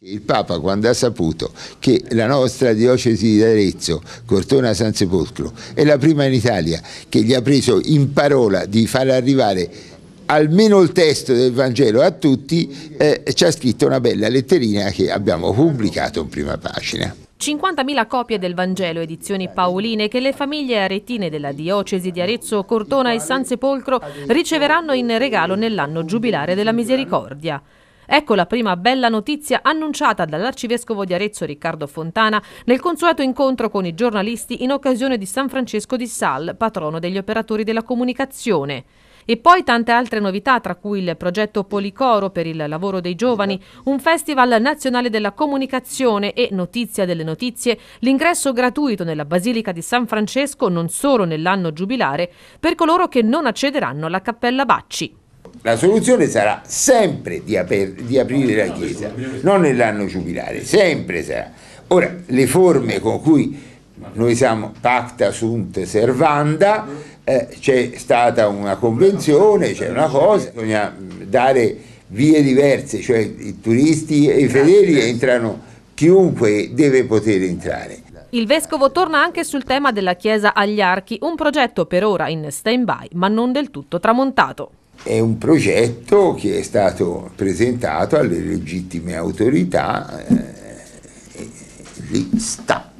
Il Papa quando ha saputo che la nostra diocesi di Arezzo, Cortona San Sepolcro, è la prima in Italia che gli ha preso in parola di far arrivare almeno il testo del Vangelo a tutti, eh, ci ha scritto una bella letterina che abbiamo pubblicato in prima pagina. 50.000 copie del Vangelo edizioni paoline che le famiglie aretine della diocesi di Arezzo, Cortona e San Sepolcro riceveranno in regalo nell'anno giubilare della misericordia. Ecco la prima bella notizia annunciata dall'arcivescovo di Arezzo Riccardo Fontana nel consueto incontro con i giornalisti in occasione di San Francesco di Sal, patrono degli operatori della comunicazione. E poi tante altre novità, tra cui il progetto Policoro per il lavoro dei giovani, un festival nazionale della comunicazione e, notizia delle notizie, l'ingresso gratuito nella Basilica di San Francesco non solo nell'anno giubilare per coloro che non accederanno alla Cappella Bacci la soluzione sarà sempre di, aper, di aprire la Chiesa, non nell'anno giubilare, sempre sarà. Ora, le forme con cui noi siamo pacta sunt servanda, eh, c'è stata una convenzione, c'è una cosa, bisogna dare vie diverse, cioè i turisti e i fedeli entrano, chiunque deve poter entrare. Il vescovo torna anche sul tema della chiesa agli archi, un progetto per ora in stand-by ma non del tutto tramontato è un progetto che è stato presentato alle legittime autorità, eh, lì sta,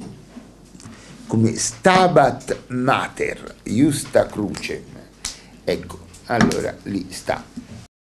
come stabat mater, justa crucem. Ecco, allora lì sta.